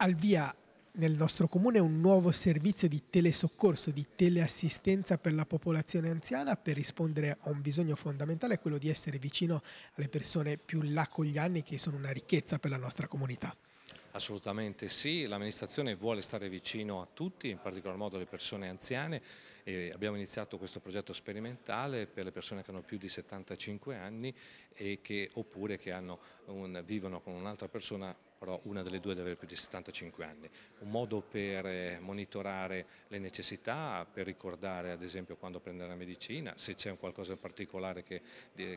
al via nel nostro comune un nuovo servizio di telesoccorso, di teleassistenza per la popolazione anziana per rispondere a un bisogno fondamentale, quello di essere vicino alle persone più là con gli anni che sono una ricchezza per la nostra comunità. Assolutamente sì, l'amministrazione vuole stare vicino a tutti, in particolar modo alle persone anziane e abbiamo iniziato questo progetto sperimentale per le persone che hanno più di 75 anni e che, oppure che un, vivono con un'altra persona però una delle due deve avere più di 75 anni. Un modo per eh, monitorare le necessità, per ricordare ad esempio quando prendere la medicina, se c'è qualcosa in particolare che,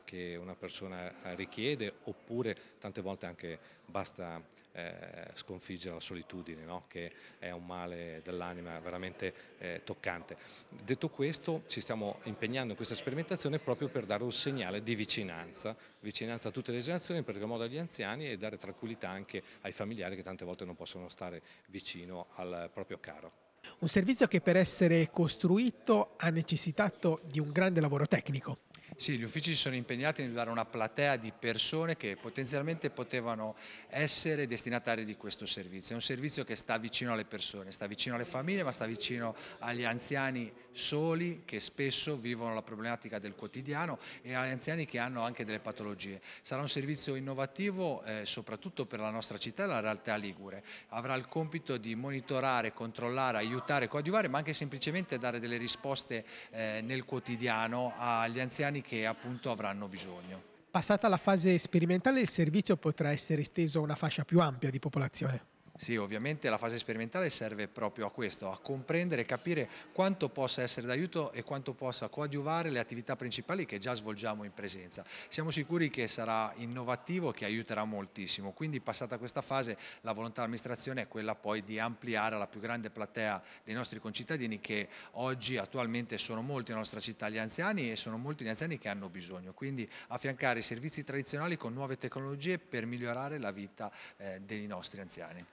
che, una persona eh, richiede, oppure tante volte anche basta eh, sconfiggere la solitudine, no? che è un male dell'anima veramente eh, toccante. Detto questo ci stiamo impegnando in questa sperimentazione proprio per dare un segnale di vicinanza, vicinanza a tutte le generazioni, in particolar modo agli anziani e dare tranquillità anche ai familiari che tante volte non possono stare vicino al proprio caro. Un servizio che per essere costruito ha necessitato di un grande lavoro tecnico. Sì, gli uffici si sono impegnati nel dare una platea di persone che potenzialmente potevano essere destinatari di questo servizio. È un servizio che sta vicino alle persone, sta vicino alle famiglie, ma sta vicino agli anziani soli che spesso vivono la problematica del quotidiano e agli anziani che hanno anche delle patologie. Sarà un servizio innovativo eh, soprattutto per la nostra città e la realtà ligure. Avrà il compito di monitorare, controllare, aiutare, coadiuvare, ma anche semplicemente dare delle risposte eh, nel quotidiano agli anziani che che appunto avranno bisogno. Passata la fase sperimentale il servizio potrà essere esteso a una fascia più ampia di popolazione? Sì, ovviamente la fase sperimentale serve proprio a questo, a comprendere e capire quanto possa essere d'aiuto e quanto possa coadiuvare le attività principali che già svolgiamo in presenza. Siamo sicuri che sarà innovativo e che aiuterà moltissimo, quindi passata questa fase la volontà dell'amministrazione è quella poi di ampliare alla più grande platea dei nostri concittadini che oggi attualmente sono molti nella nostra città gli anziani e sono molti gli anziani che hanno bisogno, quindi affiancare i servizi tradizionali con nuove tecnologie per migliorare la vita eh, dei nostri anziani.